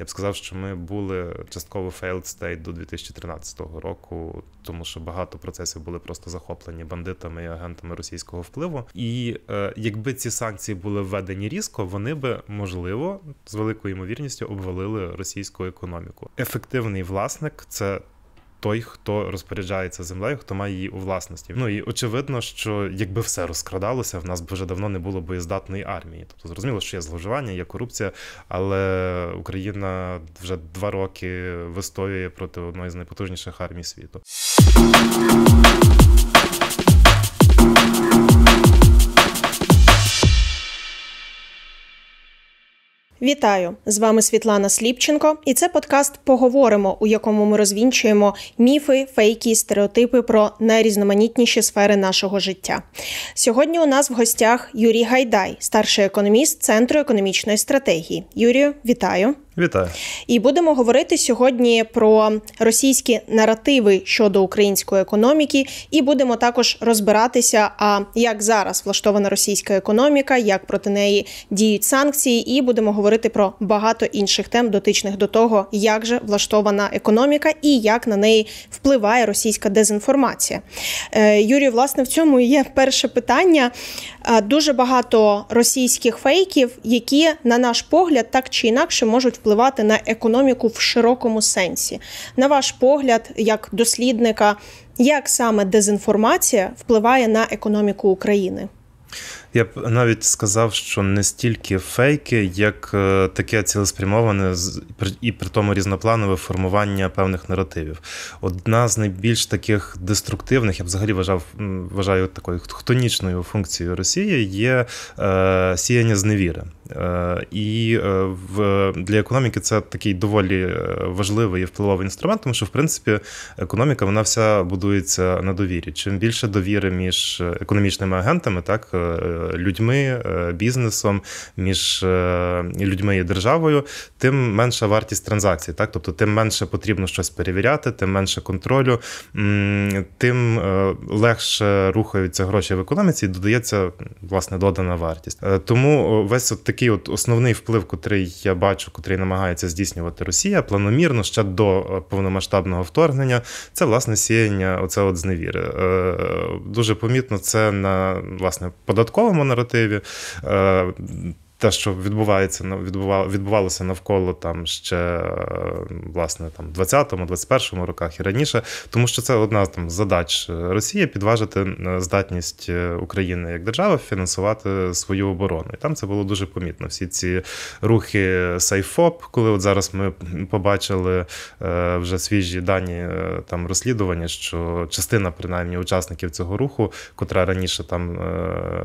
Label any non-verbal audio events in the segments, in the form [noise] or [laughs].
Я б сказав, що ми були частково failed state до 2013 року, тому що багато процесів були просто захоплені бандитами і агентами російського впливу. І е, якби ці санкції були введені різко, вони би можливо з великою ймовірністю обвалили російську економіку. Ефективний власник це той, хто розпоряджається землею, хто має її у власності. Ну і очевидно, що якби все розкрадалося, в нас б вже давно не було боєздатної армії. Тобто зрозуміло, що є зловживання, є корупція, але Україна вже два роки вистоює проти одної з найпотужніших армій світу. Вітаю з вами Світлана Сліпченко, і це подкаст Поговоримо, у якому ми розвінчуємо міфи, фейки, стереотипи про найрізноманітніші сфери нашого життя. Сьогодні у нас в гостях Юрій Гайдай, старший економіст Центру економічної стратегії. Юрію, вітаю! Вітаю, і будемо говорити сьогодні про російські наративи щодо української економіки, і будемо також розбиратися, а як зараз влаштована російська економіка, як проти неї діють санкції, і будемо говорити про багато інших тем, дотичних до того, як же влаштована економіка і як на неї впливає російська дезінформація. Е, Юрію, власне, в цьому є перше питання. Е, дуже багато російських фейків, які на наш погляд так чи інакше можуть впливати впливати на економіку в широкому сенсі. На ваш погляд, як дослідника, як саме дезінформація впливає на економіку України? Я б навіть сказав, що не стільки фейки, як е, таке цілеспрямоване і при тому різнопланове формування певних наративів. Одна з найбільш таких деструктивних, я б взагалі вважав, вважаю такою хтонічною функцією Росії є е, сіяння зневіри. Е, і е, в для економіки це такий доволі е, важливий і впливовий інструмент, тому що в принципі економіка вона вся будується на довірі. Чим більше довіри між економічними агентами, так людьми, бізнесом, між людьми і державою, тим менша вартість транзакцій. Так, тобто, тим менше потрібно щось перевіряти, тим менше контролю, тим легше рухаються гроші в економіці, і додається власне додана вартість. Тому весь от такий такий от основний вплив, котрий я бачу, котрий намагається здійснювати Росія планомірно ще до е, повномасштабного вторгнення, це власне сіяння. Оце от зневіри. Е, дуже помітно це на власне податковому наративі. Е, те, що відбувається на відбувалося навколо там ще власне там 20-му, 21-му роках і раніше, тому що це одна там задач Росії підважити е, здатність е, України як держави фінансувати свою оборону. І там це було дуже помітно. Всі ці рухи Сайфоп, коли от зараз ми побачили е, вже свіжі дані там розслідування, що частина принаймні учасників цього руху, котра раніше там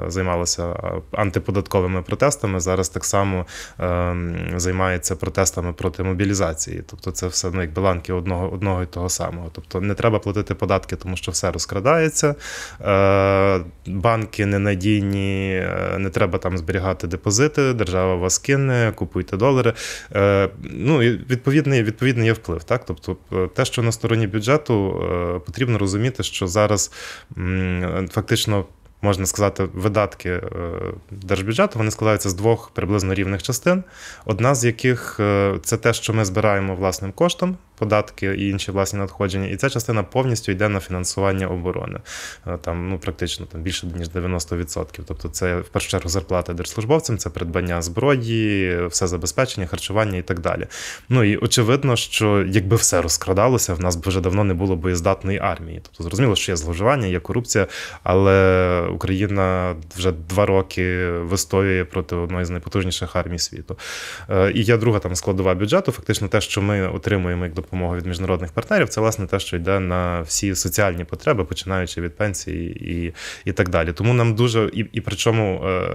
займалася антиподатковими протестами зараз так само е, займається протестами проти мобілізації. Тобто, це все ну, якби ланки одного одного і того самого. Тобто не треба платити податки, тому що все розкрадається. Е, банки ненадійні, е, не треба там зберігати депозити, держава вас кине, купуйте долари. Е, ну відповідний, відповідний є вплив. Так, тобто, е, те, що на стороні бюджету, е, потрібно розуміти, що зараз фактично можна сказати, видатки е, держбюджету вони складаються з двох приблизно рівних частин. Одна з яких е, це те, що ми збираємо власним коштом, податки і інші власні надходження, і ця частина повністю йде на фінансування оборони. Е, там ну практично там більше ніж 90%. Тобто, це в першу чергу зарплата держслужбовцям, це придбання зброї, все забезпечення, харчування і так далі. Ну і очевидно, що якби все розкрадалося, в нас б вже давно не було боєздатної армії. Тобто зрозуміло, що є зловживання, є корупція, але Україна вже два роки вистоює проти одної з найпотужніших армій світу. Е, і є друга там складова бюджету. Фактично, те, що ми отримуємо як допомогу від міжнародних партнерів, це власне те, що йде на всі соціальні потреби, починаючи від пенсії і і так далі. Тому нам дуже і і причому е,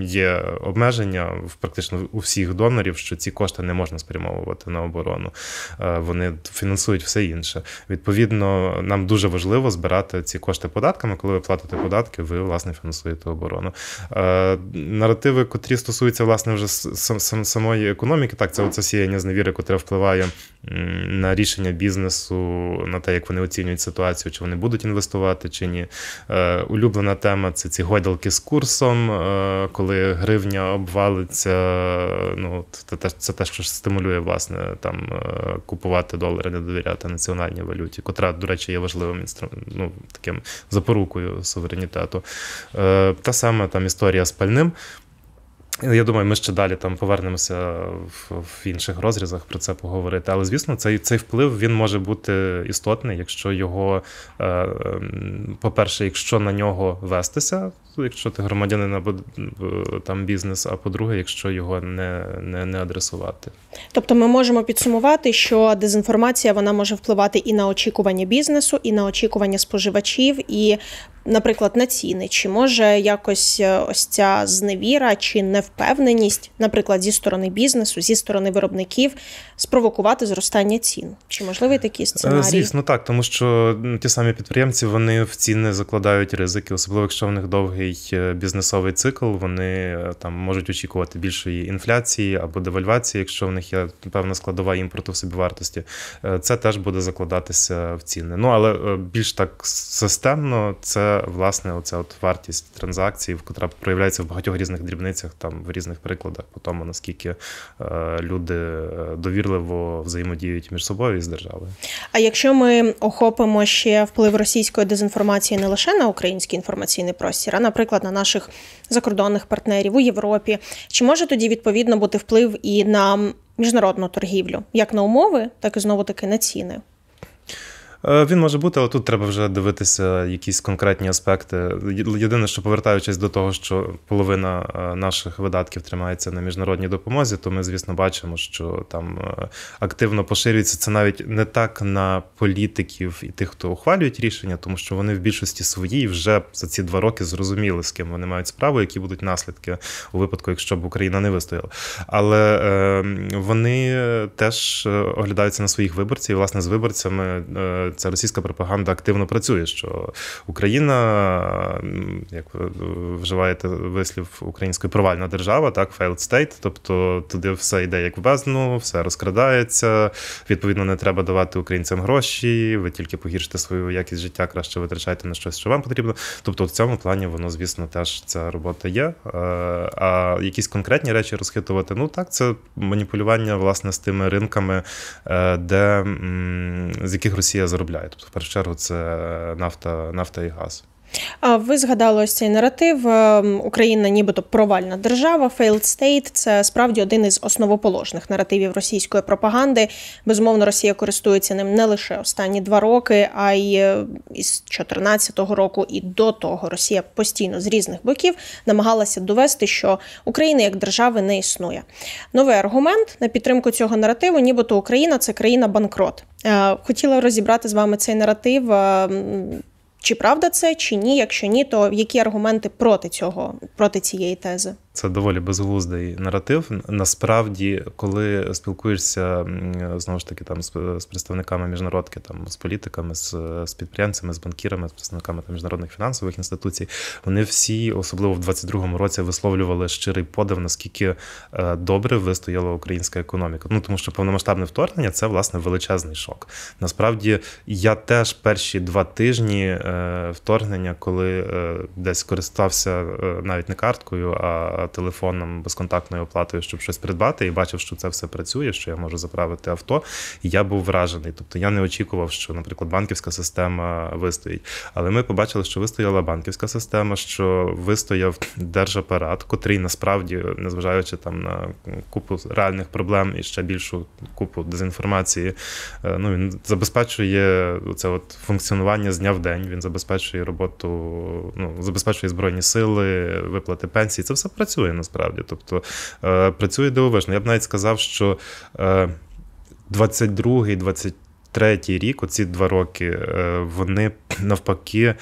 є обмеження в практично у всіх донорів, що ці кошти не можна спрямовувати на оборону. Е, вони фінансують все інше. Відповідно, нам дуже важливо збирати ці кошти податками, коли ви платите податки ви власне фінансуєте оборону. Е, наративи, котрі стосуються власне вже самої економіки, так це оце сіяння зневіри, котре впливає на рішення бізнесу, на те, як вони оцінюють ситуацію, чи вони будуть інвестувати, чи ні. Е, улюблена тема це ці гойдалки з курсом, е, коли гривня обвалиться. Ну, це, це те, що стимулює власне там купувати долари, не довіряти національній валюті, котра, до речі, є важливим інструментом, ну, таким запорукою суверенітету розвитку. Е, та сама там історія з пальним. Я думаю, ми ще далі там повернемося в, в інших розрізах про це поговорити. Але звісно, цей цей вплив він може бути істотний, якщо його, е, ем, по-перше, якщо на нього вестися, якщо ти громадянин або е, там бізнес, а по-друге, якщо його не, не, не адресувати. Тобто ми можемо підсумувати, що дезінформація вона може впливати і на очікування бізнесу, і на очікування споживачів, і наприклад, на ціни, чи може якось е, ось ця зневіра чи невпевненість, наприклад, зі сторони бізнесу, зі сторони виробників, спровокувати зростання цін? Чи можливий такий е, сценарій? Звісно, так, тому що ті самі підприємці вони в ціни закладають ризики, особливо якщо в них довгий е, бізнесовий цикл, вони там можуть очікувати більшої інфляції або девальвації, якщо в них є певна складова імпорту в собівартості. Це теж буде закладатися в ціни. Ну але більш так системно це власне оця от вартість транзакцій, котра проявляється в багатьох різних дрібницях, там в різних прикладах, по тому наскільки е, люди е, довірливо взаємодіють між собою і з державою. А якщо ми охопимо ще вплив російської дезінформації не лише на український інформаційний простір, а наприклад на наших закордонних партнерів у Європі, чи може тоді відповідно бути вплив і на міжнародну торгівлю, як на умови, так і знову таки на ціни? Е, він може бути, але тут треба вже дивитися якісь конкретні аспекти. Єдине, що повертаючись до того, що половина е, наших видатків тримається на міжнародній допомозі, то ми, звісно, бачимо, що там е, активно поширюється це навіть не так на політиків і тих, хто ухвалюють рішення, тому що вони в більшості своїй вже за ці два роки зрозуміли, з ким вони мають справу, які будуть наслідки у випадку, якщо б Україна не вистояла. Але ем, вони теж оглядаються на своїх виборців, і власне з виборцями ця російська пропаганда активно працює. Що Україна, як ви вживаєте вислів української провальна держава, так failed state, тобто туди все йде як в бездну, все розкрадається. Відповідно, не треба давати українцям гроші. Ви тільки погіршите свою якість життя, краще витрачаєте на щось, що вам потрібно. Тобто, в цьому плані воно, звісно, теж ця робота є. Е, а якісь конкретні речі розхитувати, ну так, це маніпулювання власне з тими ринками, е, де з яких Росія заробляє заробляє. Тобто, в першу чергу, це нафта, нафта і газ. А Ви згадали ось цей наратив. Е, Україна, нібито провальна держава, failed state – це справді один із основоположних наративів російської пропаганди. Безумовно, Росія користується ним не лише останні два роки, а й е, із 14 року і до того Росія постійно з різних боків намагалася довести, що Україна як держави не існує. Новий аргумент на підтримку цього наративу, нібито Україна це країна банкрот. Е, хотіла розібрати з вами цей наратив. Чи правда це, чи ні? Якщо ні, то які аргументи проти цього, проти цієї тези? Це доволі безглуздий наратив. Насправді, коли спілкуєшся знову ж таки там з представниками міжнародки, там з політиками, з, з підприємцями, з банкірами, з представниками там, міжнародних фінансових інституцій, вони всі, особливо в 22-му році, висловлювали щирий подив, наскільки е, добре вистояла українська економіка. Ну тому що повномасштабне вторгнення це власне величезний шок. Насправді, я теж перші два тижні е, вторгнення, коли е, десь користався навіть не карткою, а телефоном безконтактною оплатою, щоб щось придбати, і бачив, що це все працює, що я можу заправити авто. І я був вражений. Тобто я не очікував, що, наприклад, банківська система вистоїть. Але ми побачили, що вистояла банківська система, що вистояв держапарат, котрий насправді, незважаючи там на купу реальних проблем і ще більшу купу дезінформації, е, ну він забезпечує це от функціонування з дня в день. Він забезпечує роботу, ну забезпечує збройні сили, виплати пенсії. Це все працює працює насправді. Тобто е, працює дивовижно. Я б навіть сказав, що е, 22-й, 23 й рік, оці два роки, е, вони навпаки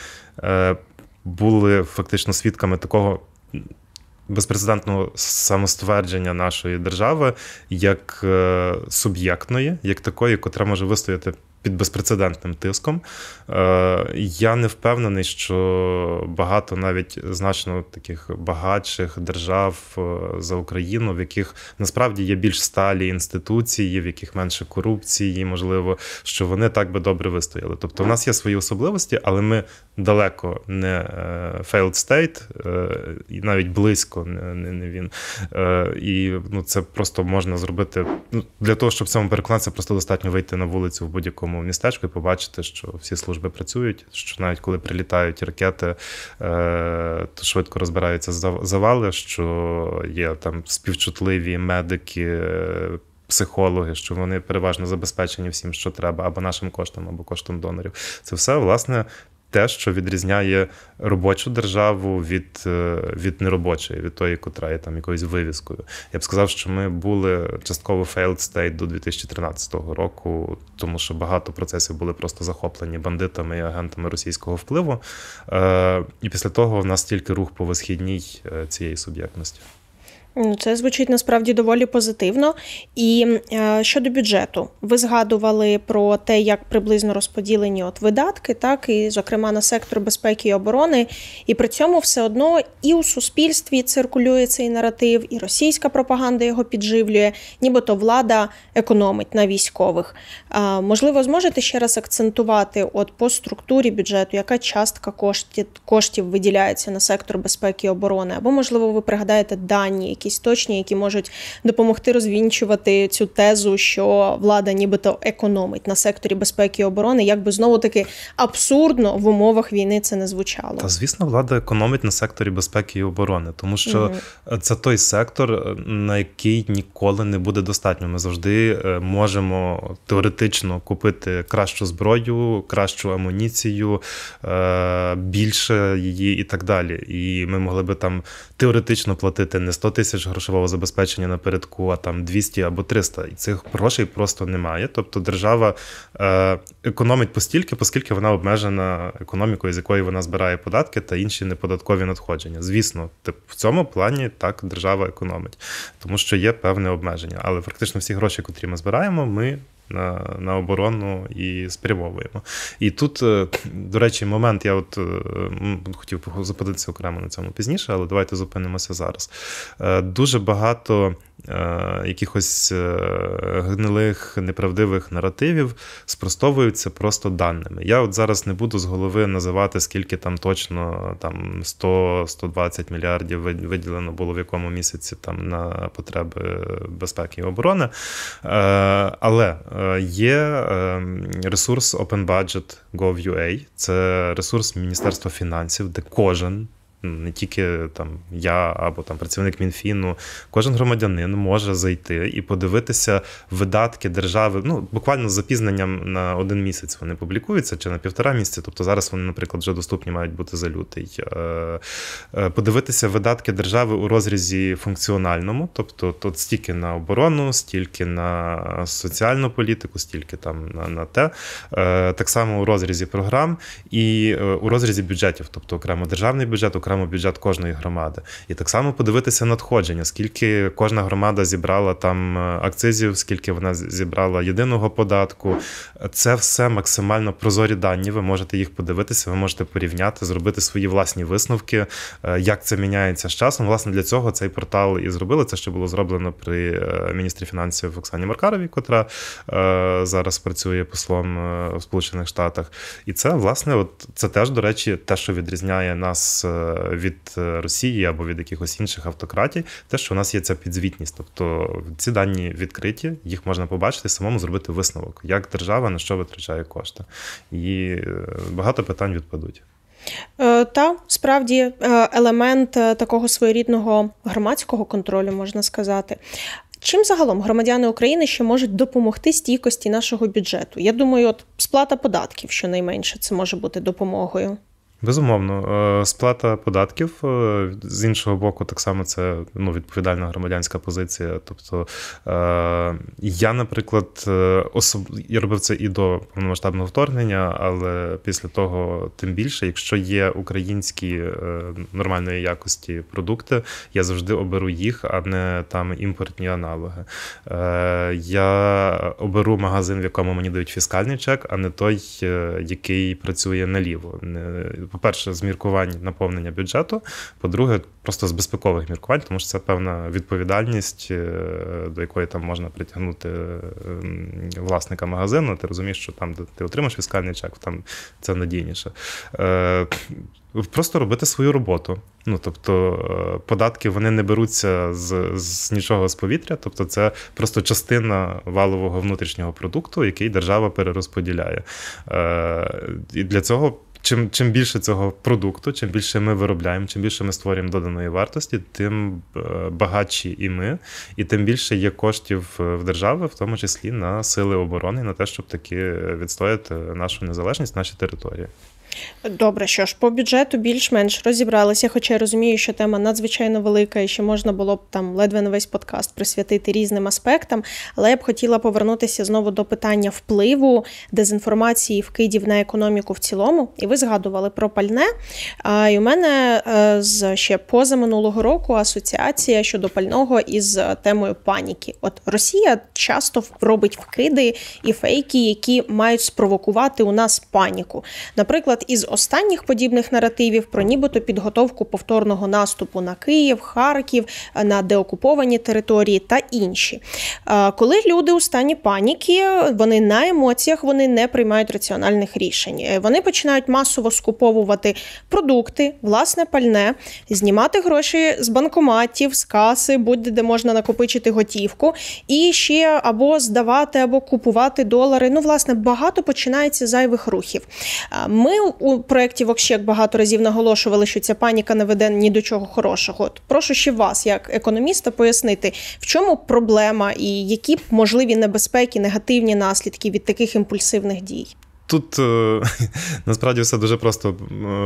е, були фактично свідками такого. Безпрецедентного самоствердження нашої держави як е, суб'єктної, як такої, котра може вистояти під безпрецедентним тиском. Е, я не впевнений, що багато навіть значно таких багатших держав е, за Україну, в яких насправді є більш сталі інституції, в яких менше корупції, можливо, що вони так би добре вистояли. Тобто, в нас є свої особливості, але ми далеко не е, failed state, і навіть близько не не він. І ну, це просто можна зробити Ну, для того, щоб цьому переконатися, просто достатньо вийти на вулицю в будь-якому самому містечку і побачити, що всі служби працюють, що навіть коли прилітають ракети, е, то швидко розбираються завали, що є там співчутливі медики. Психологи, що вони переважно забезпечені всім, що треба, або нашим коштом, або коштом донорів. Це все власне те, що відрізняє робочу державу від е, від неробочої, від тої, котра є там якоюсь вивіскою. Я б сказав, що ми були частково failed state до 2013 року, тому що багато процесів були просто захоплені бандитами і агентами російського впливу. Е, і після того в нас тільки рух по висхідній е, цієї суб'єктності. Ну, це звучить насправді доволі позитивно. І е, щодо бюджету, ви згадували про те, як приблизно розподілені от видатки, так і, зокрема, на сектор безпеки і оборони. І при цьому все одно і у суспільстві циркулює цей наратив, і російська пропаганда його підживлює, нібито влада економить на військових. Е, можливо, зможете ще раз акцентувати, от по структурі бюджету, яка частка коштів коштів виділяється на сектор безпеки і оборони, або можливо, ви пригадаєте дані, які якісь точні, які можуть допомогти розвінчувати цю тезу, що влада нібито економить на секторі безпеки і оборони, якби знову таки абсурдно в умовах війни це не звучало. Та звісно, влада економить на секторі безпеки і оборони, тому що mm це той сектор, е, на який ніколи не буде достатньо. Ми завжди е, можемо теоретично купити кращу зброю, кращу амуніцію, е, більше її і так далі. І ми могли би там теоретично платити не 100 тисяч тисяч грошового забезпечення напередку, а там 200 або 300. І цих грошей просто немає. Тобто держава е, економить постільки, оскільки вона обмежена економікою, з якої вона збирає податки та інші неподаткові надходження. Звісно, тип, в цьому плані так держава економить, тому що є певне обмеження. Але практично всі гроші, котрі ми збираємо, ми на на оборону і спрямовуємо. І тут, е, до речі, момент, я от е, хотів зупинитися окремо на цьому пізніше, але давайте зупинимося зараз. Е, дуже багато. Якихось гнилих неправдивих наративів спростовуються просто даними. Я от зараз не буду з голови називати, скільки там точно там 100-120 мільярдів виділено було в якому місяці там на потреби безпеки і оборони. Але Є ем, ресурс OpenBudget.gov.ua, це ресурс Міністерства фінансів, де кожен не тільки там я або там працівник мінфіну, кожен громадянин може зайти і подивитися видатки держави. Ну буквально з запізненням на один місяць вони публікуються чи на півтора місяця. Тобто зараз вони, наприклад, вже доступні мають бути за лютий. Е, е, подивитися видатки держави у розрізі функціональному, тобто тут стільки на оборону, стільки на соціальну політику, стільки там на, на те. Е, так само у розрізі програм і у розрізі бюджетів, тобто окремо державний бюджет, окремо окремо бюджет кожної громади. І так само подивитися надходження, скільки кожна громада зібрала там е, акцизів, скільки вона зібрала єдиного податку. Це все максимально прозорі дані. Ви можете їх подивитися, ви можете порівняти, зробити свої власні висновки, е, як це міняється з часом. Власне, для цього цей портал і зробили це, що було зроблено при е, міністрі фінансів Оксані Маркаровій, котра зараз працює послом в Сполучених Штатах. І це власне, от це теж до речі, те, що відрізняє нас від е, Росії або від якихось інших автократій, те, що у нас є ця підзвітність. Тобто ці дані відкриті, їх можна побачити, самому зробити висновок, як держава на що витрачає кошти, і е, багато питань відпадуть. Е, та справді елемент такого своєрідного громадського контролю можна сказати. Чим загалом громадяни України ще можуть допомогти стійкості нашого бюджету? Я думаю, от сплата податків щонайменше це може бути допомогою. Безумовно, е, сплата податків е, з іншого боку, так само це ну, відповідальна громадянська позиція. Тобто е, я, наприклад, особ... я робив це і до повномасштабного вторгнення, але після того, тим більше, якщо є українські нормальної якості продукти, я завжди оберу їх, а не там імпортні аналоги. Я оберу магазин, в якому мені дають фіскальний чек, а не той, який працює наліво по-перше, з міркувань наповнення бюджету. По-друге, просто з безпекових міркувань, тому що це певна відповідальність, е, до якої там можна притягнути е, власника магазину. Ти розумієш, що там, де ти отримаєш фіскальний чек, там це надійніше. Е, просто робити свою роботу. Ну тобто податки вони не беруться з з нічого з повітря, тобто це просто частина валового внутрішнього продукту, який держава перерозподіляє. Е, І для цього чим чим більше цього продукту, чим більше ми виробляємо, чим більше ми створюємо доданої вартості, тим е, багатші і ми, і тим більше є коштів е, в держави, в тому числі на сили оборони, на те, щоб таки відстояти нашу незалежність, наші території. Добре, що ж по бюджету більш-менш розібралися, хоча я розумію, що тема надзвичайно велика, і ще можна було б там ледве на весь подкаст присвятити різним аспектам. Але я б хотіла повернутися знову до питання впливу дезінформації вкидів на економіку в цілому. І ви згадували про пальне. А і у мене е, з ще позаминулого року асоціація щодо пального із темою паніки. От Росія часто робить вкиди і фейки, які мають спровокувати у нас паніку. Наприклад із останніх подібних наративів про нібито підготовку повторного наступу на Київ, Харків, на деокуповані території та інші. Е, коли люди у стані паніки, вони на емоціях вони не приймають раціональних рішень. Е, вони починають масово скуповувати продукти, власне пальне, знімати гроші з банкоматів, з каси, будь-де можна накопичити готівку, і ще або здавати, або купувати долари. Ну, власне, багато починається зайвих рухів. Е, ми у проєкті Вокщек багато разів наголошували, що ця паніка не веде ні до чого хорошого. От Прошу ще вас, як економіста, пояснити, в чому проблема і які можливі небезпеки, негативні наслідки від таких імпульсивних дій. Тут е, [laughs] насправді все дуже просто.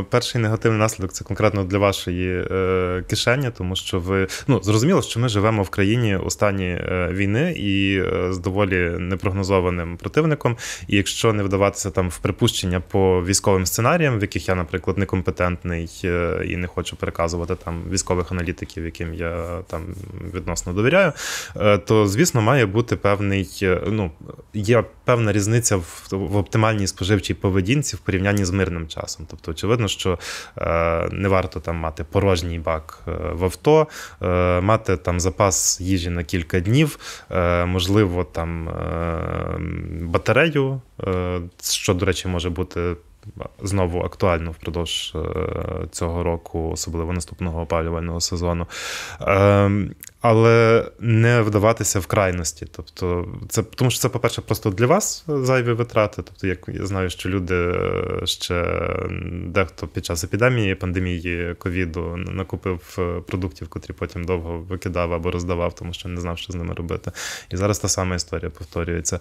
Е, перший негативний наслідок це конкретно для вашої е, кишені, тому що ви ну зрозуміло, що ми живемо в країні останні війни і з доволі непрогнозованим противником. І якщо не вдаватися там в припущення по військовим сценаріям, в яких я, наприклад, некомпетентний і не хочу переказувати там військових аналітиків, яким я там відносно довіряю, то звісно має бути певний. Ну є певна різниця в, в оптимальній споживчій поведінці в порівнянні з мирним часом. Тобто, очевидно, що е, не варто там мати порожній бак е, в авто, е, мати там запас їжі на кілька днів, можливо, там батарею, що, до речі, може бути знову актуально впродовж е, цього року, особливо наступного опалювального сезону. Ем, але не вдаватися в крайності. Тобто, це тому що це, по-перше, просто для вас зайві витрати. Тобто, як я знаю, що люди е, ще дехто під час епідемії, пандемії ковіду накупив е, продуктів, котрі потім довго викидав або роздавав, тому що не знав, що з ними робити. І зараз та сама історія повторюється.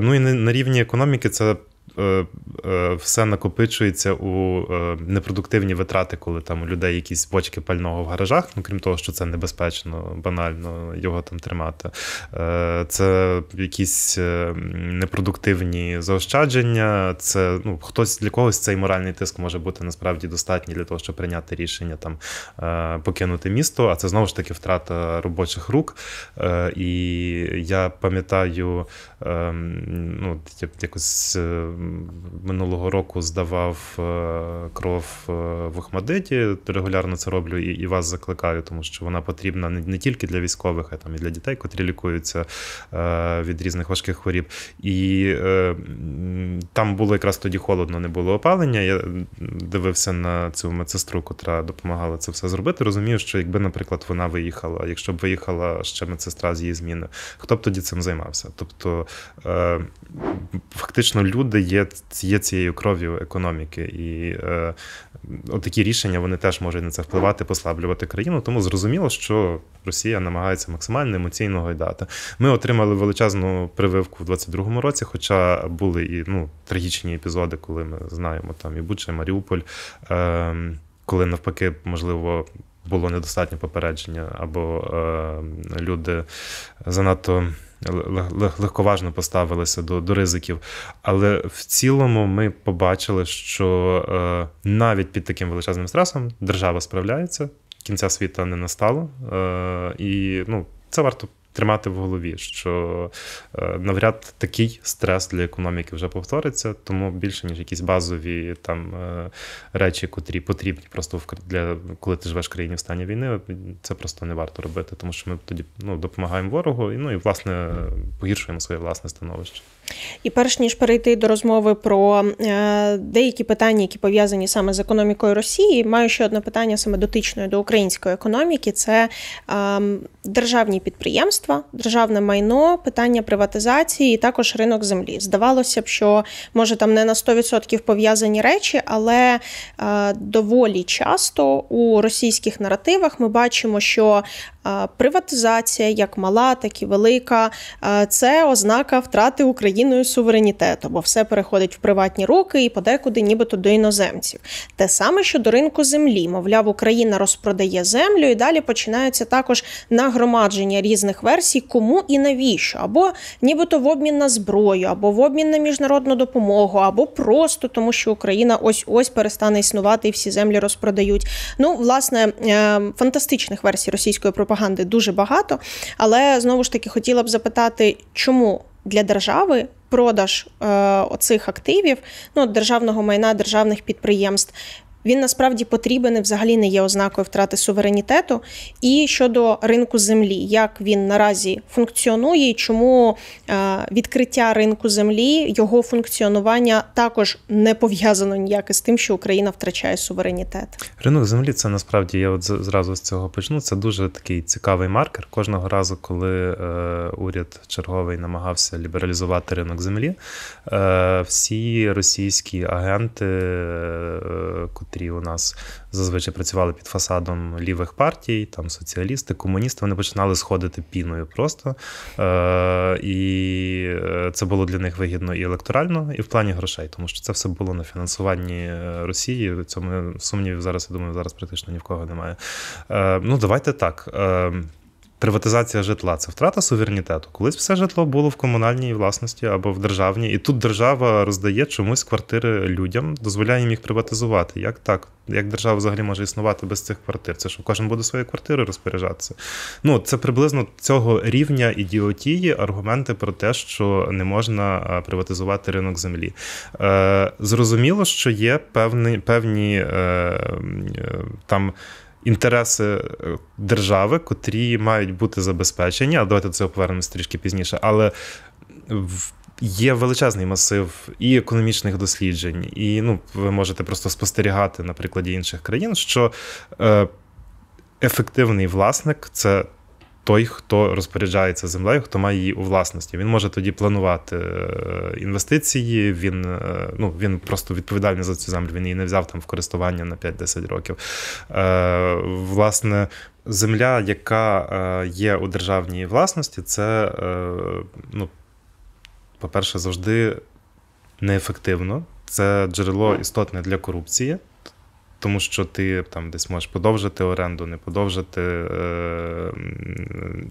Ну і на рівні економіки це Е, е, все накопичується у е, непродуктивні витрати, коли там у людей якісь бочки пального в гаражах. Ну крім того, що це небезпечно, банально його там тримати. Це якісь непродуктивні заощадження. Це ну хтось для когось цей моральний тиск може бути насправді достатній для того, щоб прийняти рішення там покинути місто. А це знову ж таки втрата робочих рук. І я пам'ятаю, ем, ну якось минулого року здавав е, кров е, в Охмадиті. Регулярно це роблю і і вас закликаю, тому що вона потрібна не, не тільки для військових, а там і для дітей, котрі лікуються е, від різних важких хворіб. І там було якраз тоді холодно, не було опалення. Я дивився на цю медсестру, котра допомагала це все зробити. Розумію, що якби, наприклад, вона виїхала, якщо б виїхала ще медсестра з її зміни, хто б тоді цим займався? Тобто фактично люди є є є цією кров'ю економіки. І е, отакі рішення вони теж можуть на це впливати, послаблювати країну. Тому зрозуміло, що Росія намагається максимально емоційно гайдати. Ми отримали величезну прививку в 22-му році, хоча були і ну, трагічні епізоди, коли ми знаємо там і Буча, і Маріуполь, е, коли навпаки, можливо. Було недостатньо попередження, або е, люди занадто легковажно поставилися до до ризиків. Але в цілому ми побачили, що е, навіть під таким величезним стресом держава справляється, кінця світа не настало. Е, і ну, це варто тримати в голові, що е, навряд такий стрес для економіки вже повториться, тому більше ніж якісь базові там е, речі, котрі потрібні просто для коли ти живеш в країні в стані війни, це просто не варто робити, тому що ми тоді ну допомагаємо ворогу і ну і власне погіршуємо своє власне становище. І перш ніж перейти до розмови про е, деякі питання, які пов'язані саме з економікою Росії, маю ще одне питання саме дотичної до української економіки: це ем, державні підприємства, державне майно, питання приватизації, і також ринок землі. Здавалося б, що може там не на 100% пов'язані речі, але е, доволі часто у російських наративах ми бачимо, що е, приватизація, як мала, так і велика, це ознака втрати України країною суверенітету, бо все переходить в приватні руки і подекуди, нібито до іноземців. Те саме, що до ринку землі, мовляв, Україна розпродає землю, і далі починаються також нагромадження різних версій, кому і навіщо, або нібито в обмін на зброю, або в обмін на міжнародну допомогу, або просто тому, що Україна ось ось перестане існувати і всі землі розпродають. Ну, власне, е, фантастичних версій російської пропаганди дуже багато, але знову ж таки хотіла б запитати, чому для держави продаж е, оцих активів, ну державного майна державних підприємств він насправді потрібен і взагалі не є ознакою втрати суверенітету. І щодо ринку землі, як він наразі функціонує, і чому е, відкриття ринку землі, його функціонування також не пов'язано ніяк із тим, що Україна втрачає суверенітет. Ринок землі це насправді я от зразу з цього почну. Це дуже такий цікавий маркер. Кожного разу, коли е, уряд черговий намагався лібералізувати ринок землі, е, всі російські агенти. Е, е котрі у нас зазвичай працювали під фасадом лівих партій, там соціалісти, комуністи, вони починали сходити піною просто. Е, І е, це було для них вигідно і електорально, і в плані грошей, тому що це все було на фінансуванні е, Росії. В цьому сумнівів зараз я думаю, зараз практично ні в кого немає. Е, Ну давайте так. Е, приватизація житла це втрата суверенітету. Колись все житло було в комунальній власності або в державній, і тут держава роздає чомусь квартири людям, дозволяє їм їх приватизувати. Як так? Як держава взагалі може існувати без цих квартир? Це що кожен буде своєю квартирою розпоряджатися? Ну це приблизно цього рівня ідіотії аргументи про те, що не можна е, приватизувати ринок землі. Е, Зрозуміло, що є певні певні е, е там інтереси е, держави, котрі мають бути забезпечені. А давайте це цього повернемось трішки пізніше. Але Є величезний масив і економічних досліджень, і ну ви можете просто спостерігати на прикладі інших країн, що е, ефективний власник це той, хто розпоряджається землею, хто має її у власності. Він може тоді планувати е, інвестиції. Він е, ну він просто відповідальний за цю землю. Він її не взяв там в користування на 5-10 років. Е, власне. Земля, яка є у державній власності, це, ну, по-перше, завжди неефективно. Це джерело істотне для корупції тому що ти там десь можеш подовжити оренду, не подовжити. Е,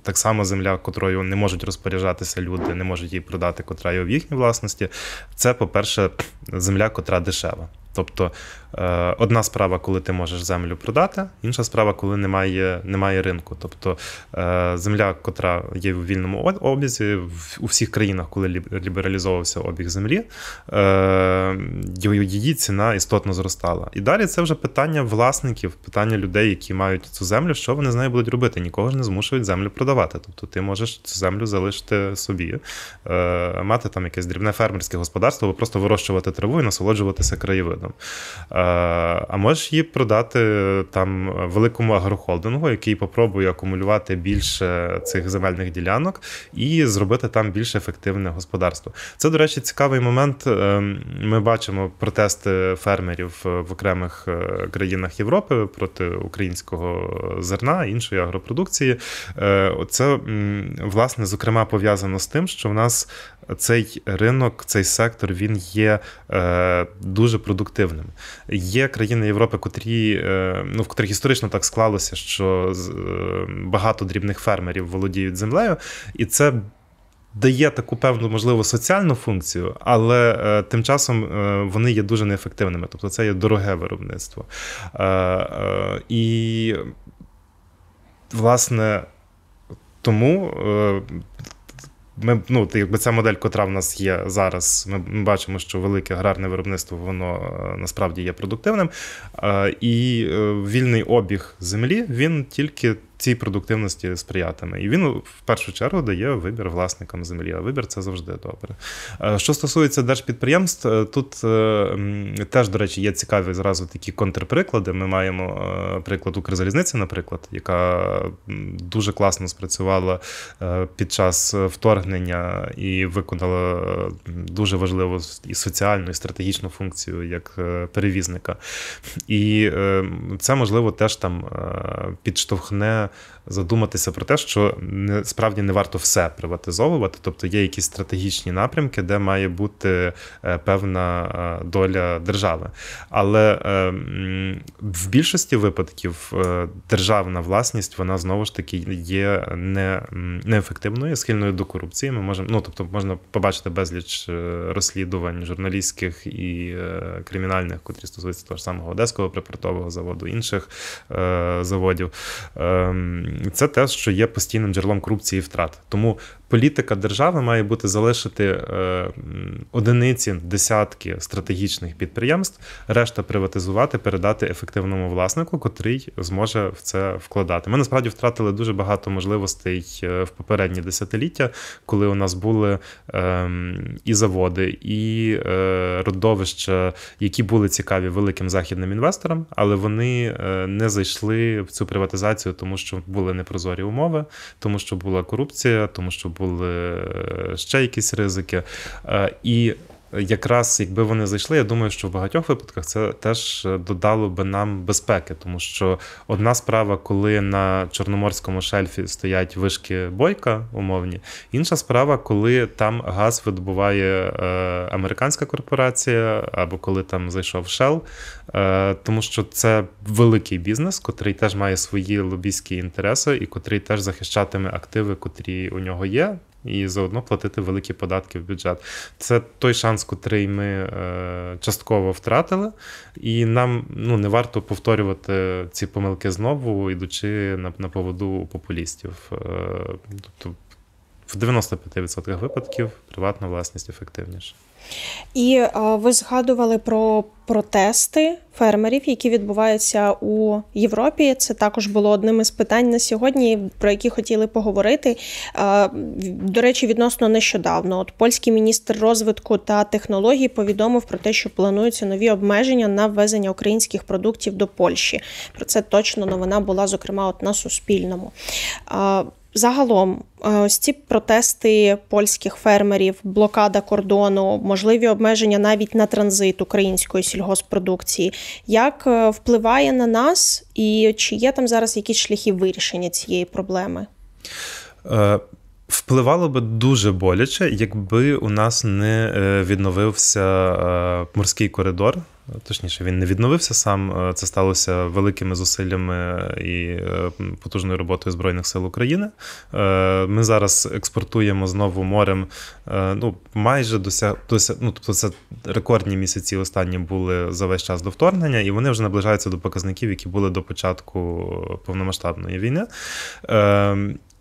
так само земля, котрою не можуть розпоряджатися люди, не можуть її продати, котра є в їхній власності. Це, по-перше, земля, котра дешева. Тобто е, одна справа, коли ти можеш землю продати, інша справа, коли немає немає ринку. Тобто е, земля, котра є в вільному обізі, у всіх країнах, коли лібералізовувався обіг землі, е, її ціна істотно зростала. І далі це вже питання власників, питання людей, які мають цю землю, що вони з нею будуть робити. Нікого ж не змушують землю продавати. Тобто ти можеш цю землю залишити собі, мати там якесь дрібне фермерське господарство, або просто вирощувати траву і насолоджуватися краєвидом холдингом. Е, а можеш її продати е, там великому агрохолдингу, який попробує акумулювати більше цих земельних ділянок і зробити там більш ефективне господарство. Це, до речі, цікавий момент. Е, ми бачимо протести фермерів в окремих країнах Європи проти українського зерна іншої агропродукції. Це власне зокрема пов'язано з тим, що в нас цей ринок, цей сектор він є е, дуже продуктивним. Є країни Європи, котрі е, ну в котрих історично так склалося, що е, багато дрібних фермерів володіють землею, і це. Дає таку певну можливо соціальну функцію, але е, тим часом е, вони є дуже неефективними. Тобто це є дороге виробництво. Е, е і, власне, тому е, ми ну, якби ця модель, котра в нас є зараз. Ми бачимо, що велике аграрне виробництво воно е, насправді є продуктивним. Е, і е, вільний обіг землі він тільки цій продуктивності сприятиме. І він в першу чергу дає вибір власникам землі. А вибір це завжди добре. Е, що стосується держпідприємств, е, тут е, теж, до речі, є цікаві зразу такі контрприклади. Ми маємо приклад Укрзалізниці, наприклад, яка дуже класно спрацювала під час вторгнення і виконала дуже важливу і соціальну, і стратегічну функцію як перевізника. І це можливо теж там підштовхне задуматися про те, що не справді не варто все приватизовувати, тобто є якісь стратегічні напрямки, де має бути е, певна е, доля держави. Але е, в більшості випадків державна власність вона знову ж таки є не, неефективною, схильною до корупції. Ми можемо, ну тобто, можна побачити безліч розслідувань журналістських і кримінальних, котрі стосуються того ж самого одеського припортового заводу, інших заводів. Е, це те, що є постійним джерелом корупції і втрат. Тому політика держави має бути залишити е, одиниці, десятки стратегічних підприємств, решта приватизувати, передати ефективному власнику, котрий зможе в це вкладати. Ми насправді втратили дуже багато можливостей е, в попередні десятиліття, коли у нас були е, і заводи, і родовища, які були цікаві великим західним інвесторам, але вони не зайшли в цю приватизацію, тому що що були непрозорі умови, тому що була корупція, тому що були е, ще якісь ризики. Е, і якраз якби вони зайшли, я думаю, що в багатьох випадках це теж е, додало би нам безпеки, тому що одна справа, коли на чорноморському шельфі стоять вишки бойка умовні, інша справа, коли там газ видобуває е, американська корпорація, або коли там зайшов Shell, е, тому що це великий бізнес, котрий теж має свої лобійські інтереси і котрий теж захищатиме активи, котрі у нього є і заодно платити великі податки в бюджет. Це той шанс, котрий ми е, частково втратили, і нам ну не варто повторювати ці помилки знову, ідучи на на поводу популістів. Е, тобто в 95% випадків приватна власність ефективніша. І е, ви згадували про протести фермерів, які відбуваються у Європі. Це також було одним із питань на сьогодні, про які хотіли поговорити. Е, до речі, відносно нещодавно. От польський міністр розвитку та технологій повідомив про те, що плануються нові обмеження на ввезення українських продуктів до Польщі. Про це точно новина була, зокрема, от на Суспільному. Е, Загалом, е, ось ці протести польських фермерів, блокада кордону, можливі обмеження навіть на транзит української сільгоспродукції, як е, впливає на нас, і чи є там зараз якісь шляхи вирішення цієї проблеми? Е, Впливало би дуже боляче, якби у нас не е, відновився е, морський коридор. Точніше, він не відновився сам. Е, це сталося великими зусиллями і потужною роботою Збройних сил України. Ми зараз експортуємо знову морем. Ну майже досяг досяг. Ну тобто, це рекордні місяці. Останні були за весь час до вторгнення, і вони вже наближаються до показників, які були до початку повномасштабної війни.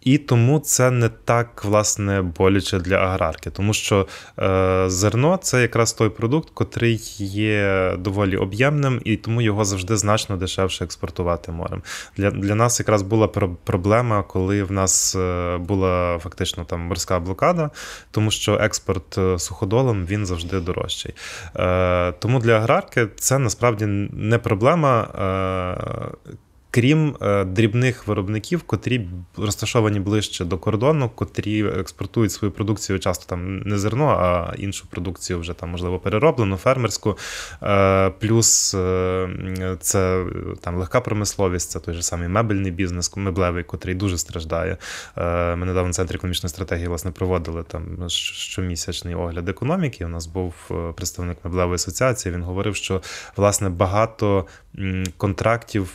І тому це не так власне боляче для аграрки, тому що е, зерно це якраз той продукт, котрий є доволі об'ємним, і тому його завжди значно дешевше експортувати морем. Для для нас якраз була проблема, коли в нас е, була фактично там морська блокада, тому що експорт е, суходолом він завжди дорожчий. Е, Тому для аграрки це насправді не проблема. Е, крім е, дрібних виробників, котрі розташовані ближче до кордону, котрі експортують свою продукцію часто там не зерно, а іншу продукцію вже там можливо перероблену, фермерську. Е, плюс е, це там легка промисловість, це той же самий мебельний бізнес, меблевий, котрий дуже страждає. Ми недавно центр економічної стратегії власне проводили там щомісячний огляд економіки. У нас був представник меблевої асоціації. Він говорив, що власне багато контрактів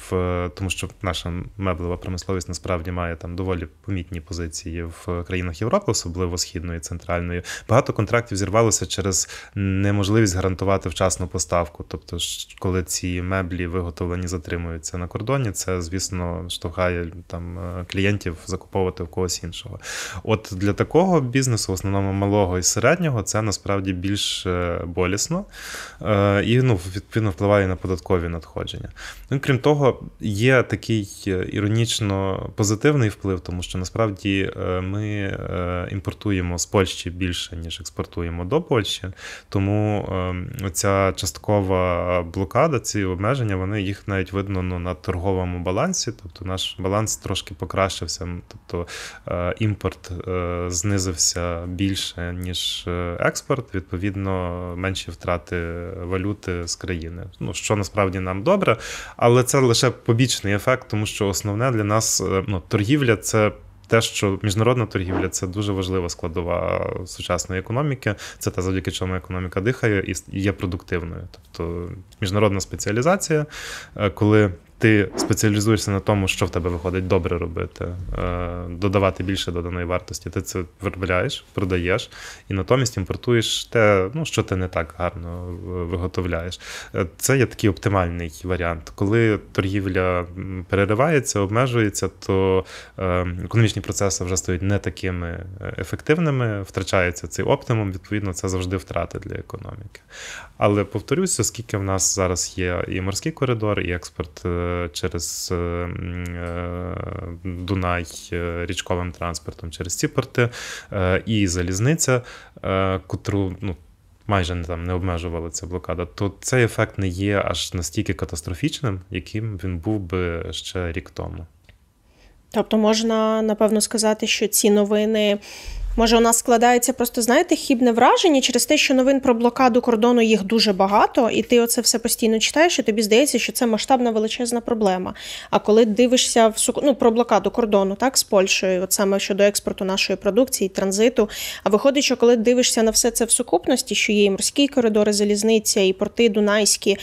тому тому що наша меблева промисловість насправді має там доволі помітні позиції в країнах Європи, особливо східної, і центральної. Багато контрактів зірвалося через неможливість гарантувати вчасну поставку. Тобто, коли ці меблі виготовлені затримуються на кордоні, це звісно штовхає там е, клієнтів закуповувати в когось іншого. От для такого бізнесу, в основному малого і середнього, це насправді більш е, болісно е, і ну відповідно впливає на податкові надходження. Ну, Крім того, є такий е, іронічно позитивний вплив, тому що насправді е, ми е, імпортуємо з Польщі більше, ніж експортуємо до Польщі. Тому ем, ця часткова блокада, ці обмеження, вони їх навіть видно ну, на торговому балансі. Тобто наш баланс трошки покращився. Тобто імпорт знизився більше, ніж експорт, відповідно, менші втрати валюти з країни. Ну що насправді нам добре, але це лише побічний побічний ефект, тому що основне для нас е, ну, торгівля це. Те, що міжнародна торгівля це дуже важлива складова сучасної економіки. Це те, завдяки чому економіка дихає і є продуктивною. Тобто міжнародна спеціалізація, е, коли ти спеціалізуєшся на тому, що в тебе виходить добре робити, е, додавати більше доданої вартості. Ти це виробляєш, продаєш і натомість імпортуєш те, ну що ти не так гарно е, виготовляєш. Е, це є такий оптимальний варіант. Коли торгівля переривається, обмежується, то економічні процеси вже стають не такими ефективними, втрачається цей оптимум. Відповідно, це завжди втрати для економіки. Але повторюсь, оскільки в нас зараз є і морський коридор, і експорт через е, е, Дунай е, річковим транспортом через ці порти і залізниця, котру ну. Майже не там не обмежувала ця блокада, то цей ефект не є аж настільки катастрофічним, яким він був би ще рік тому. Тобто можна напевно сказати, що ці новини Може, у нас складається просто, знаєте, хібне враження через те, що новин про блокаду кордону їх дуже багато, і ти оце все постійно читаєш, і тобі здається, що це масштабна величезна проблема. А коли дивишся в ну, про блокаду кордону, так з Польщею, от саме щодо експорту нашої продукції, транзиту. А виходить, що коли дивишся на все це в сукупності, що є і морські коридори, залізниця, і порти Дунайські,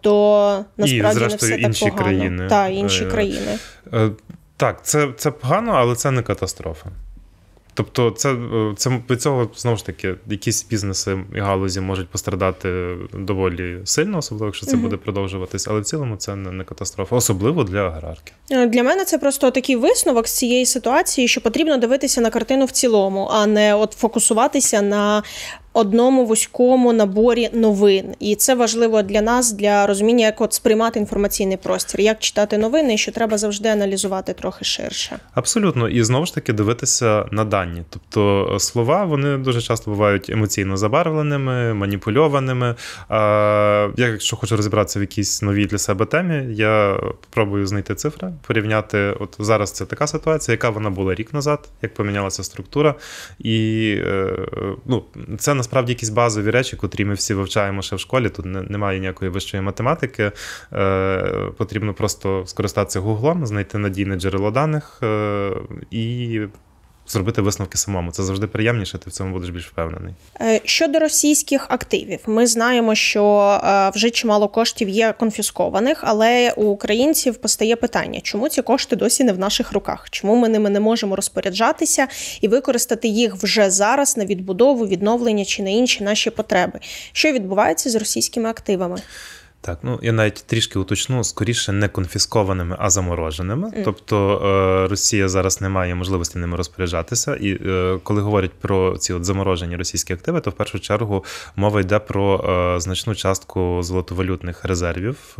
то насправді і, зрештою, не все так інші погано. країни. Та інші е, країни. Е, так, це це погано, але це не катастрофа. Тобто, це е, це від цього знову ж таки якісь бізнеси і галузі можуть пострадати доволі сильно, особливо якщо це угу. буде продовжуватись, але в цілому це не, не катастрофа, особливо для аграрки. Е, для мене це просто такий висновок з цієї ситуації, що потрібно дивитися на картину в цілому, а не от фокусуватися на одному вузькому наборі новин, і це важливо для нас для розуміння, як от сприймати інформаційний простір, як читати новини, і що треба завжди аналізувати трохи ширше. Абсолютно, і знову ж таки дивитися на дані, тобто е, слова вони дуже часто бувають емоційно забарвленими, маніпульованими. Я, якщо хочу розібратися в якійсь новій для себе темі, я спробую знайти цифри, порівняти. От зараз це така ситуація, яка вона була рік назад, як помінялася структура, і е, ну це насправді якісь базові речі, котрі ми всі вивчаємо ще в школі. Тут немає ніякої вищої математики. Е, Потрібно просто скористатися гуглом, знайти надійне джерело даних е, і зробити висновки самому. Це завжди приємніше. Ти в цьому будеш більш впевнений. Е, щодо російських активів, ми знаємо, що е, вже чимало коштів є конфіскованих, але у українців постає питання, чому ці кошти досі не в наших руках? Чому ми ними не можемо розпоряджатися і використати їх вже зараз на відбудову, відновлення чи на інші наші потреби? Що відбувається з російськими активами? Так, ну я навіть трішки уточну, скоріше не конфіскованими, а замороженими. Mm. Тобто е, Росія зараз не має можливості ними розпоряджатися. І е, коли говорять про ці от заморожені російські активи, то в першу чергу мова йде про е, значну частку золотовалютних резервів,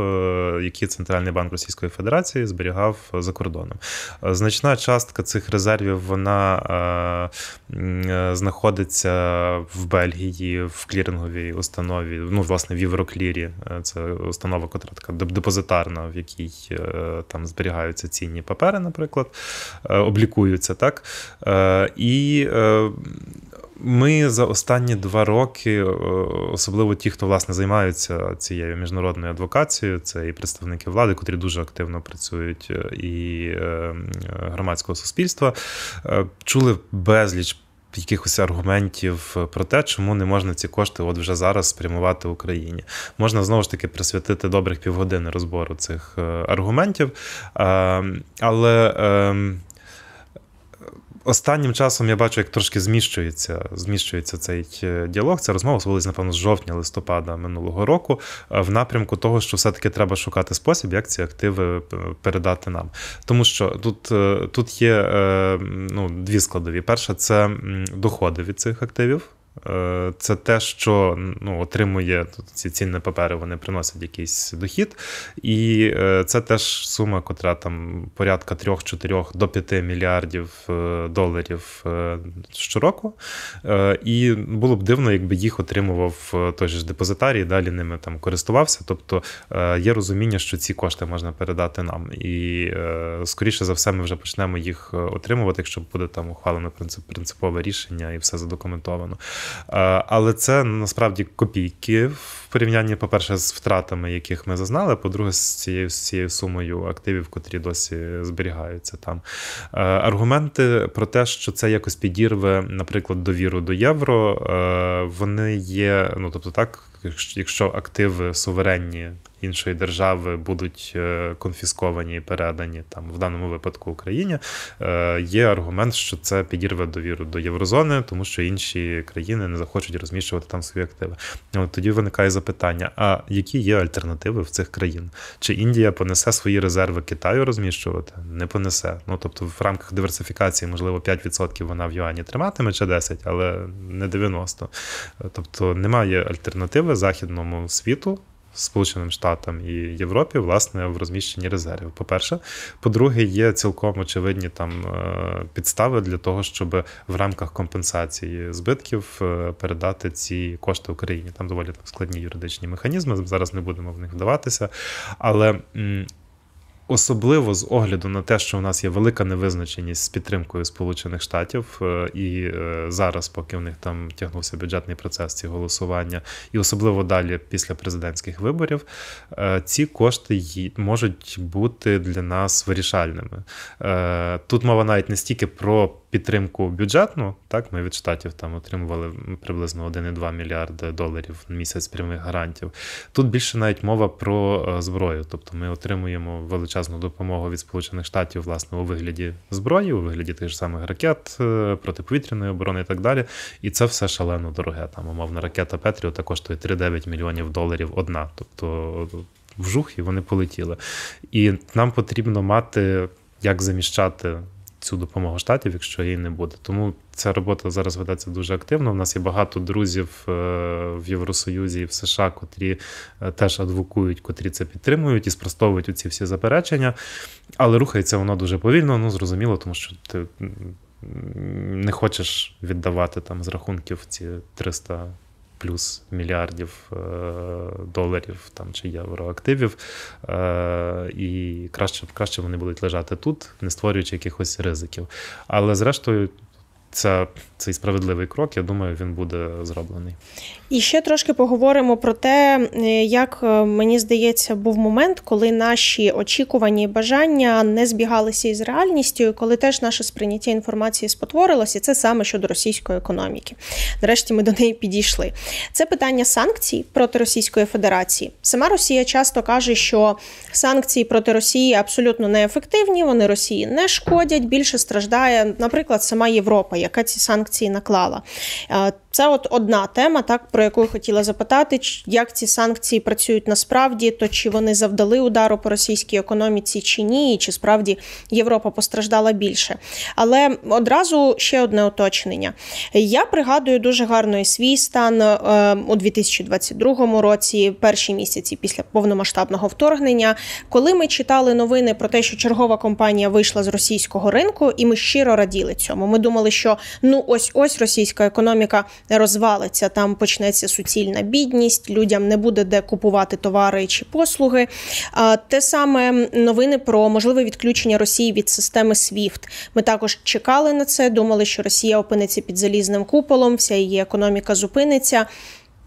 які Центральний банк Російської Федерації зберігав за кордоном. Значна частка цих резервів вона знаходиться в Бельгії, в кліринговій установі, ну власне в Євроклірі. Це установа, котра така депозитарна, в якій е, там зберігаються цінні папери, наприклад, е, облікуються так. Е, і ми за останні два роки, особливо ті, хто власне займаються цією міжнародною адвокацією, це і представники влади, котрі дуже активно працюють, і громадського суспільства, чули безліч якихось аргументів про те, чому не можна ці кошти от вже зараз спрямувати в Україні. Можна знову ж таки присвятити добрих півгодини розбору цих е, аргументів. Ем, але ем, Останнім часом я бачу, як трошки зміщується зміщується цей е, діалог. Ця розмова звелась, напевно, з жовтня-листопада минулого року е, в напрямку того, що все-таки треба шукати спосіб, як ці активи е, передати нам. Тому що тут тут є ну, дві складові: перша це доходи від цих активів. Е, це те, що ну, отримує ці цінні папери, вони приносять якийсь дохід. І е, це теж сума, котра там порядка 3-4 до 5 мільярдів е, доларів щороку. І було б дивно, якби їх отримував той же депозитарій, далі ними там користувався. Тобто є розуміння, що ці кошти можна передати нам. І скоріше за все, ми вже почнемо їх отримувати, якщо буде там ухвалено принцип принципове рішення і все задокументовано. Е, але це насправді копійки порівнянні, по-перше, з втратами, яких ми зазнали, по-друге, з цією з цією сумою активів, котрі досі зберігаються там. Е, аргументи про те, що це якось підірве, наприклад, довіру до євро, е, вони є. Ну тобто, так, якщо активи суверенні. Іншої держави будуть е, конфісковані і передані там в даному випадку Україні. Е, є аргумент, що це підірве довіру до Єврозони, тому що інші країни не захочуть розміщувати там свої активи. От Тоді виникає запитання: а які є альтернативи в цих країн? Чи Індія понесе свої резерви Китаю розміщувати? Не понесе. Ну тобто, в рамках диверсифікації, можливо, 5% вона в юані триматиме чи 10%, але не 90%. Тобто немає альтернативи західному світу Сполученим Штатам і Європі, власне, в розміщенні резервів. По-перше, по-друге, є цілком очевидні там е, підстави для того, щоб в рамках компенсації збитків е, передати ці кошти Україні. Там доволі так складні юридичні механізми. Зараз не будемо в них вдаватися. Але Особливо з огляду на те, що у нас є велика невизначеність з підтримкою Сполучених Штатів, е, і е, зараз, поки в них там тягнувся бюджетний процес, ці голосування, і особливо далі після президентських виборів, е, ці кошти можуть бути для нас вирішальними. Тут мова навіть не стільки про підтримку бюджетну, так ми від штатів там отримували приблизно 1,2 мільярди доларів на місяць прямих гарантів. Тут більше навіть мова про е, зброю. Тобто ми отримуємо величезну допомогу від Сполучених Штатів власне у вигляді зброї, у вигляді тих ж самих ракет, е, протиповітряної оборони і так далі. І це все шалено дороге. Там умовна ракета Петріота коштує 3,9 мільйонів доларів одна. Тобто вжух і вони полетіли. І нам потрібно мати. Як заміщати цю допомогу штатів, якщо її не буде. Тому ця робота зараз ведеться дуже активно. У нас є багато друзів е, в Євросоюзі і в США, котрі е, теж адвокують, котрі це підтримують і спростовують у ці всі заперечення. Але рухається воно дуже повільно, ну зрозуміло, тому що ти не хочеш віддавати там з рахунків ці 300 плюс мільярдів е, доларів там чи євроактивів, е, і краще краще вони будуть лежати тут, не створюючи якихось ризиків. Але зрештою, ця, цей справедливий крок, я думаю, він буде зроблений. І ще трошки поговоримо про те, е, як е, мені здається, був момент, коли наші очікування і бажання не збігалися із реальністю, коли теж наше сприйняття інформації спотворилося, і це саме щодо російської економіки. Нарешті ми до неї підійшли. Це питання санкцій проти Російської Федерації. Сама Росія часто каже, що санкції проти Росії абсолютно неефективні. Вони Росії не шкодять більше страждає, наприклад, сама Європа яка ці санкції наклала. Е, це от одна тема, так про яку я хотіла запитати, як ці санкції працюють насправді, то чи вони завдали удару по російській економіці чи ні, і чи справді Європа постраждала більше. Але одразу ще одне уточнення. Я пригадую дуже гарно і свій стан е, у 2022 році, перші місяці після повномасштабного вторгнення, коли ми читали новини про те, що чергова компанія вийшла з російського ринку, і ми щиро раділи цьому. Ми думали, що ну ось ось російська економіка розвалиться. Там почнеться суцільна бідність, людям не буде де купувати товари чи послуги. Те саме новини про можливе відключення Росії від системи SWIFT. Ми також чекали на це. Думали, що Росія опиниться під залізним куполом, вся її економіка зупиниться.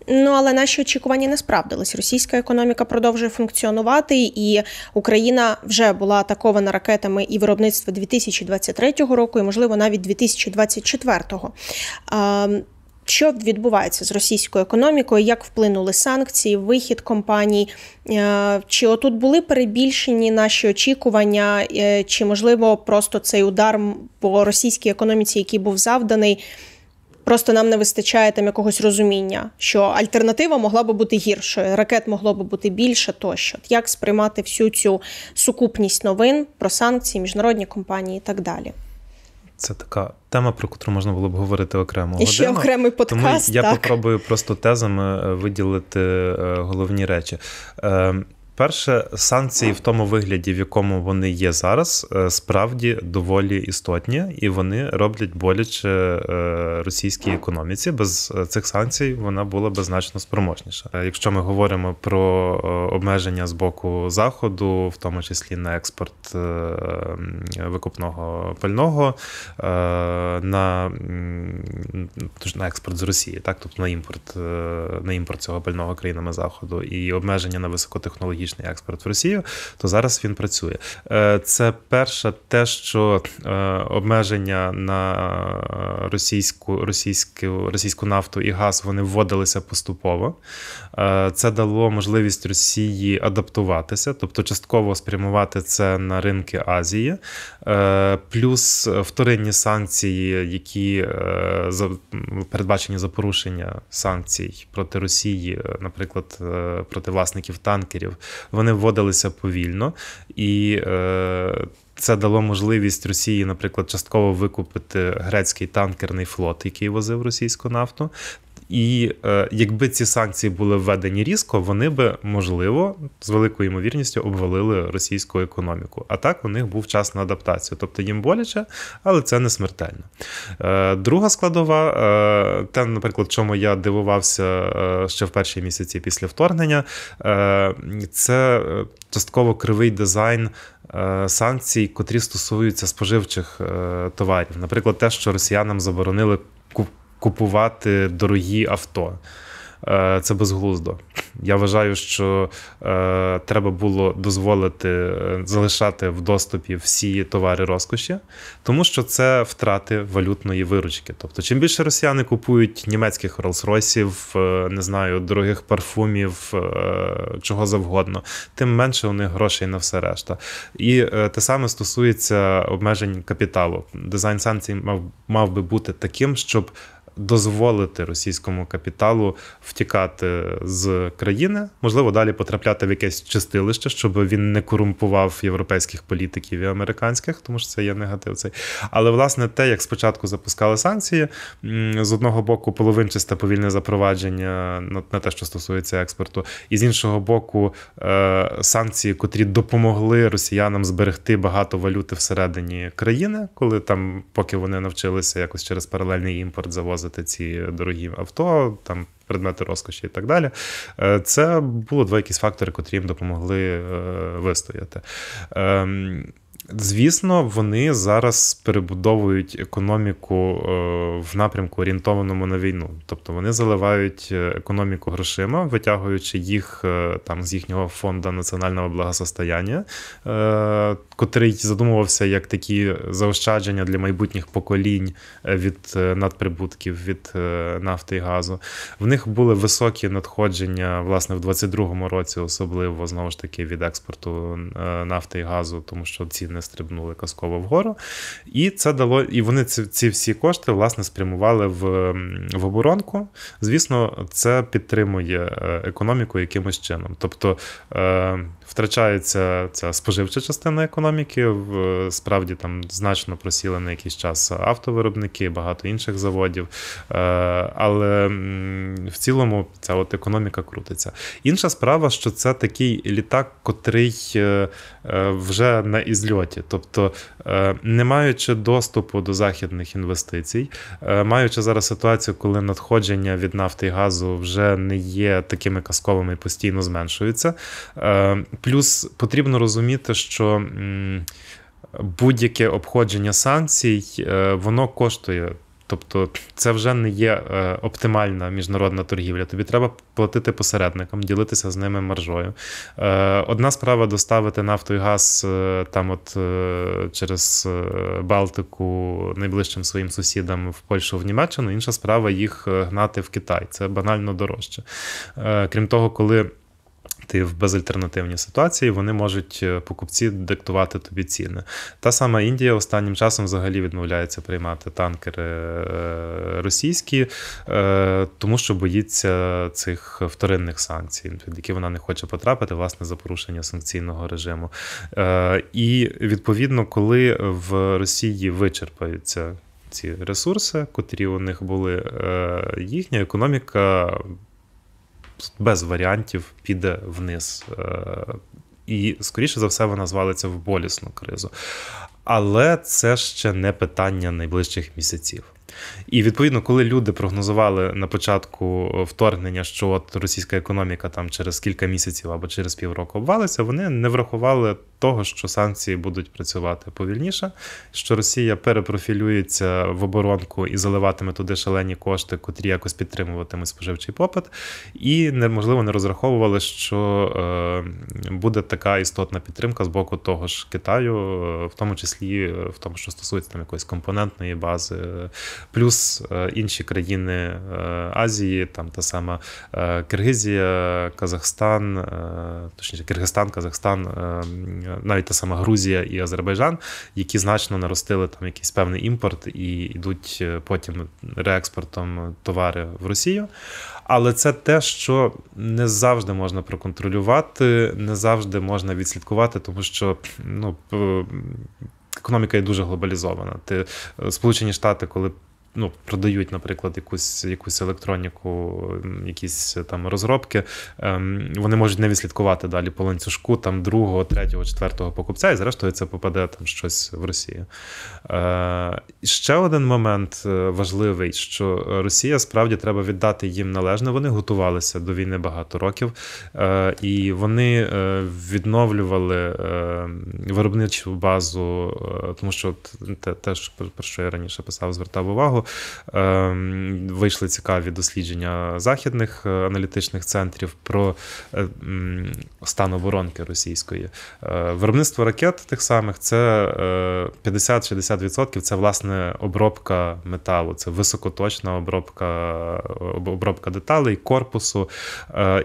Ну але наші очікування не справдились. Російська економіка продовжує функціонувати, і Україна вже була атакована ракетами і виробництво 2023 року, і можливо навіть 2024. Що відбувається з російською економікою? Як вплинули санкції, вихід компаній? Чи отут були перебільшені наші очікування, е, чи можливо просто цей удар по російській економіці, який був завданий? Просто нам не вистачає там якогось розуміння, що альтернатива могла би бути гіршою, ракет могло би бути більше тощо. Як сприймати всю цю сукупність новин про санкції, міжнародні компанії і так далі. Це така тема, про яку можна було б говорити окремо. І ще годину. окремий подкаст. Тому Я так. попробую просто тезами е, виділити е, головні речі. Е, Перше, санкції в тому вигляді, в якому вони є зараз, е, справді доволі істотні, і вони роблять боляче е, російській економіці. Без е, цих санкцій вона була б значно спроможніша. Якщо ми говоримо про обмеження з боку заходу, в тому числі на експорт викупного пального, на на експорт з Росії, так тобто на імпорт на імпорт цього пального країнами заходу і обмеження на високотехнології стратегічний експорт в Росію, то зараз він працює. Е, це перше, те, що е, обмеження на російську російську російську нафту і газ вони вводилися поступово. Е, це дало можливість Росії адаптуватися, тобто частково спрямувати це на ринки Азії, плюс вторинні санкції, які передбачені за порушення санкцій проти Росії, наприклад, проти власників танкерів вони вводилися повільно і. Е, це дало можливість Росії, наприклад, частково викупити грецький танкерний флот, який возив російську нафту. І е, якби ці санкції були введені різко, вони би можливо з великою ймовірністю обвалили російську економіку. А так у них був час на адаптацію, тобто їм боляче, але це не смертельно. Е, друга складова, е, те, наприклад, чому я дивувався е, ще в перші місяці після вторгнення, е, це е, частково кривий дизайн. Санкцій, котрі стосуються споживчих товарів, наприклад, те, що росіянам заборонили купувати дорогі авто. Е, це безглуздо. Я вважаю, що е, треба було дозволити е, залишати в доступі всі товари розкоші, тому що це втрати валютної виручки. Тобто, чим більше росіяни купують німецьких роллс-ройсів, е, не знаю, дорогих парфумів, е, чого завгодно, тим менше у них грошей на все решта. І е, те саме стосується обмежень капіталу. Дизайн санкцій мав мав би бути таким, щоб дозволити російському капіталу втікати з країни, можливо, далі потрапляти в якесь чистилище, щоб він не корумпував європейських політиків і американських, тому що це є негатив. Цей. Але власне те, як спочатку запускали санкції, з одного боку половинчасте повільне запровадження на те, що стосується експорту, і з іншого боку, е, санкції, котрі допомогли росіянам зберегти багато валюти всередині країни, коли там, поки вони навчилися якось через паралельний імпорт завозити завозити ці дорогі авто, там предмети розкоші і так далі. Е, це були два якісь фактори, котрі їм допомогли е, вистояти. Ем, Звісно, вони зараз перебудовують економіку е, в напрямку орієнтованому на війну. Тобто вони заливають е, економіку грошима, витягуючи їх е, там з їхнього фонду національного благосостояння, котрий задумувався як такі заощадження для майбутніх поколінь від надприбутків від нафти і газу. В них були високі надходження власне в 2022 році, особливо знову ж таки від експорту нафти і газу, тому що ціни не стрибнули казково вгору. І це дало, і вони ці ці всі кошти власне спрямували в в оборонку. Звісно, це підтримує е, економіку якимось чином. Тобто. Е, Втрачається ця споживча частина економіки. Справді там значно просіли на якийсь час автовиробники, багато інших заводів. Е, але в цілому ця от економіка крутиться. Інша справа, що це такий літак, котрий е, е, вже на ізльоті, тобто, не маючи доступу до західних інвестицій, маючи зараз ситуацію, коли надходження від нафти і газу вже не є такими казковими і постійно зменшується. Плюс потрібно розуміти, що будь-яке обходження санкцій, е, воно коштує. Тобто це вже не є е, оптимальна міжнародна торгівля. Тобі треба платити посередникам, ділитися з ними маржою. Е, одна справа доставити нафту і газ там, от через Балтику, найближчим своїм сусідам в Польщу в Німеччину. Інша справа їх гнати в Китай. Це банально дорожче. Крім того, коли ти в безальтернативній ситуації, вони можуть е, покупці диктувати тобі ціни. Та сама Індія останнім часом взагалі відмовляється приймати танкери е, російські, е, тому що боїться цих вторинних санкцій, під які вона не хоче потрапити, власне, за порушення санкційного режиму. І відповідно, коли в Росії вичерпаються. Ці ресурси, котрі у них були, їхня економіка без варіантів піде вниз. Е, і, скоріше за все, вона звалиться в болісну кризу. Але це ще не питання найближчих місяців. І відповідно, коли люди прогнозували на початку е, вторгнення, що от російська економіка там через кілька місяців або через півроку обвалиться, вони не врахували того, що санкції будуть працювати повільніше, що Росія перепрофілюється в оборонку і заливатиме туди шалені кошти, котрі якось підтримуватимуть споживчий попит, і неможливо не розраховували, що е, буде така істотна підтримка з боку того ж Китаю, е, в тому числі в тому, що стосується там якоїсь компонентної бази плюс е, інші країни е, Азії, там та сама е, Киргизія, Казахстан, точніше Киргизстан, Казахстан, навіть та сама Грузія і Азербайджан, які значно наростили там якийсь певний імпорт і йдуть потім реекспортом товари в Росію. Але це те, що не завжди можна проконтролювати, не завжди можна відслідкувати, тому що ну економіка є дуже глобалізована. Ти Сполучені Штати, коли ну, продають, наприклад, якусь якусь електроніку, якісь е, там розробки, ем, вони можуть не відслідкувати далі по ланцюжку там другого, третього, четвертого покупця, і зрештою це попаде там щось в Росію. Е, ще один момент е, важливий, що Росія справді треба віддати їм належне. Вони готувалися до війни багато років, і вони відновлювали виробничу базу, тому що те, те, про що я раніше писав, звертав увагу року. Ем, вийшли цікаві дослідження західних е, аналітичних центрів про е, стан оборонки російської. Е, виробництво ракет тих самих це 50-60% це власне обробка металу, це високоточна обробка обробка деталей, корпусу.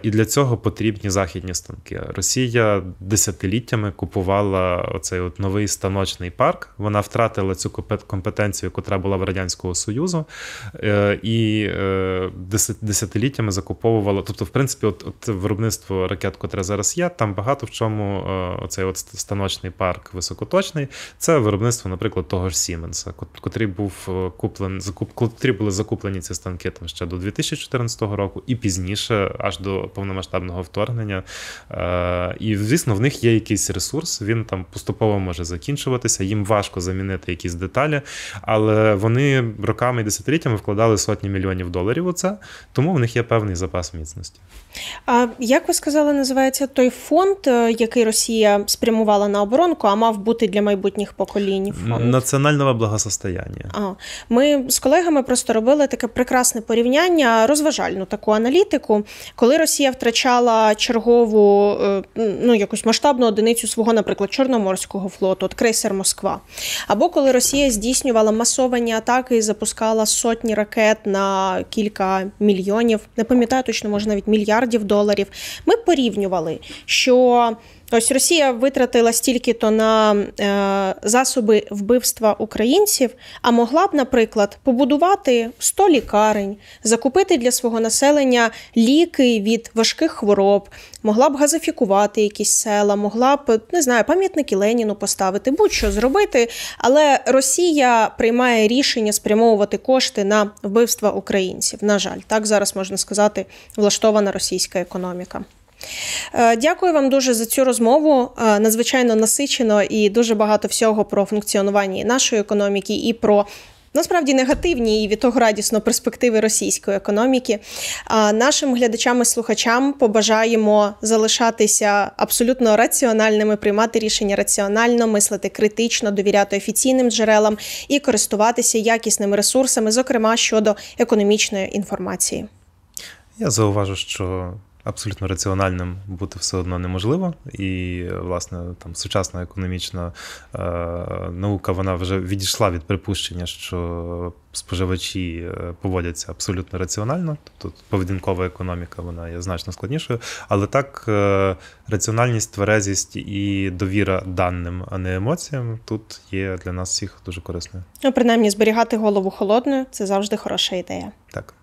І для цього потрібні західні станки. Росія десятиліттями купувала оцей от новий станочний парк. Вона втратила цю компетенцію, яка була в радянського Союзу. Союзу е, і е, десятиліттями закуповувало. Тобто, в принципі, от, от виробництво ракет, котре зараз є, там багато в чому е, оцей от станочний парк високоточний. Це виробництво, наприклад, того ж Сіменса, котрі був куплен, закуп, котрі були закуплені ці станки там ще до 2014 року, і пізніше, аж до повномасштабного вторгнення. І звісно, в них є якийсь ресурс. Він там поступово може закінчуватися. Їм важко замінити якісь деталі, але вони роками роками і десятиліттями вкладали сотні мільйонів доларів у це, тому в них є певний запас міцності. А як ви сказали, називається той фонд, е, який Росія спрямувала на оборонку, а мав бути для майбутніх поколінь фонд? національного благосостояння? А ми з колегами просто робили таке прекрасне порівняння, розважальну таку аналітику, коли Росія втрачала чергову е, ну якусь масштабну одиницю свого, наприклад, чорноморського флоту, от крейсер Москва, або коли Росія здійснювала масовані атаки і запускала сотні ракет на кілька мільйонів, не пам'ятаю точно, може навіть мільярд мільярдів доларів. Ми порівнювали, що Ось Росія витратила стільки то на е, засоби вбивства українців, а могла б, наприклад, побудувати 100 лікарень, закупити для свого населення ліки від важких хвороб, могла б газифікувати якісь села, могла б не знаю, пам'ятники Леніну поставити, будь-що зробити. Але Росія приймає рішення спрямовувати кошти на вбивства українців. На жаль, так зараз можна сказати, влаштована російська економіка. Е, дякую вам дуже за цю розмову. Е, надзвичайно насичено і дуже багато всього про функціонування нашої економіки і про. Насправді негативні і від того радісно перспективи російської економіки. А нашим глядачам і слухачам побажаємо залишатися абсолютно раціональними, приймати рішення раціонально, мислити критично, довіряти офіційним джерелам і користуватися якісними ресурсами, зокрема щодо економічної інформації. Я зауважу, що Абсолютно раціональним бути все одно неможливо, і власне там сучасна економічна е, наука вона вже відійшла від припущення, що споживачі е, поводяться абсолютно раціонально. Тобто поведінкова економіка вона є значно складнішою. Але так е, раціональність, тверезість і довіра даним, а не емоціям тут є для нас всіх дуже корисною. Ну, принаймні зберігати голову холодною це завжди хороша ідея. Так.